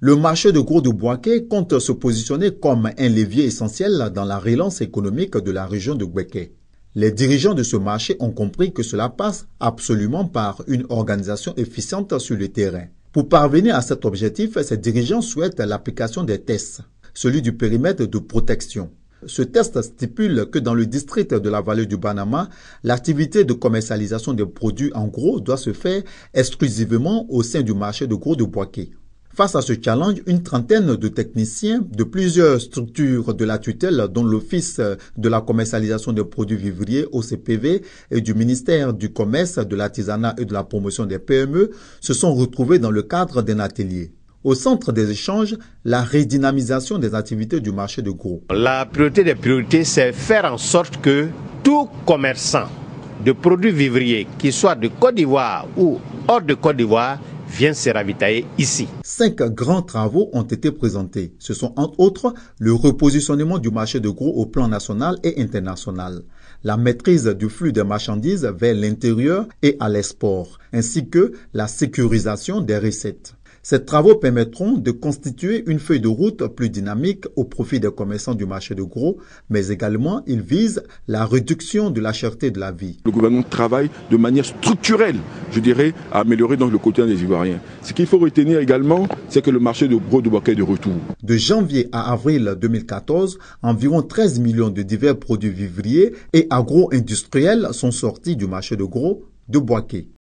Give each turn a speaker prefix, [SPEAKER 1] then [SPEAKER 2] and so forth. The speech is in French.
[SPEAKER 1] Le marché de gros de Boaké compte se positionner comme un levier essentiel dans la relance économique de la région de Boaké. Les dirigeants de ce marché ont compris que cela passe absolument par une organisation efficiente sur le terrain. Pour parvenir à cet objectif, ces dirigeants souhaitent l'application des tests, celui du périmètre de protection. Ce test stipule que dans le district de la vallée du Panama, l'activité de commercialisation des produits en gros doit se faire exclusivement au sein du marché de gros de Boaké. Face à ce challenge, une trentaine de techniciens de plusieurs structures de la tutelle, dont l'Office de la commercialisation des produits vivriers, OCPV, et du ministère du Commerce, de l'Artisanat et de la Promotion des PME, se sont retrouvés dans le cadre d'un atelier. Au centre des échanges, la redynamisation des activités du marché de gros.
[SPEAKER 2] La priorité des priorités, c'est faire en sorte que tout commerçant de produits vivriers, qu'il soit de Côte d'Ivoire ou hors de Côte d'Ivoire, vienne se ravitailler ici
[SPEAKER 1] cinq grands travaux ont été présentés. Ce sont entre autres le repositionnement du marché de gros au plan national et international, la maîtrise du flux des marchandises vers l'intérieur et à l'export, ainsi que la sécurisation des recettes. Ces travaux permettront de constituer une feuille de route plus dynamique au profit des commerçants du marché de gros, mais également ils visent la réduction de la cherté de la vie.
[SPEAKER 3] Le gouvernement travaille de manière structurelle, je dirais, à améliorer donc le quotidien des Ivoiriens. Ce qu'il faut retenir également, c'est que le marché de gros de Boaké est de retour.
[SPEAKER 1] De janvier à avril 2014, environ 13 millions de divers produits vivriers et agro-industriels sont sortis du marché de gros de Boaké.